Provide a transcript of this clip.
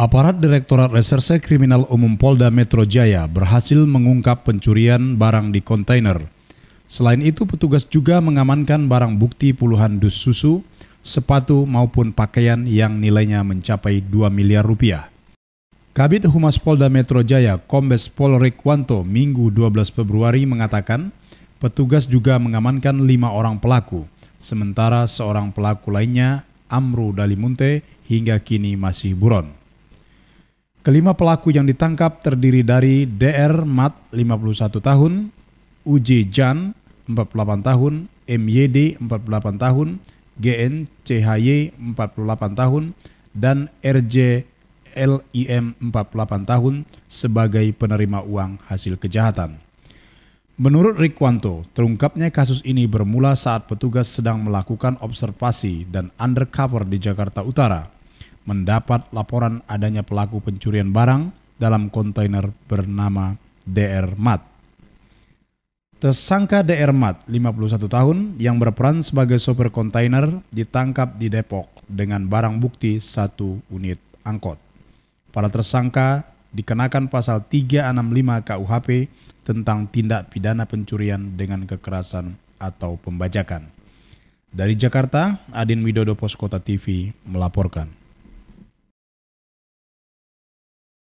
Aparat Direktorat Reserse Kriminal Umum Polda Metro Jaya berhasil mengungkap pencurian barang di kontainer. Selain itu, petugas juga mengamankan barang bukti puluhan dus susu, sepatu maupun pakaian yang nilainya mencapai 2 miliar rupiah. Kabit Humas Polda Metro Jaya, Kombes Pol Rekwanto, Minggu 12 Februari mengatakan, petugas juga mengamankan lima orang pelaku, sementara seorang pelaku lainnya, Amru Dalimunte, hingga kini masih buron. Kelima pelaku yang ditangkap terdiri dari DR Mat 51 tahun, UJ Jan 48 tahun, MYD 48 tahun, GN CHY 48 tahun, dan RJ LIM 48 tahun sebagai penerima uang hasil kejahatan. Menurut Rikwanto, terungkapnya kasus ini bermula saat petugas sedang melakukan observasi dan undercover di Jakarta Utara mendapat laporan adanya pelaku pencurian barang dalam kontainer bernama DR Mat. Tersangka DR Mat, 51 tahun, yang berperan sebagai sopir kontainer ditangkap di Depok dengan barang bukti satu unit angkot. Para tersangka dikenakan pasal 365 KUHP tentang tindak pidana pencurian dengan kekerasan atau pembajakan. Dari Jakarta, Adin Widodo Poskota TV melaporkan.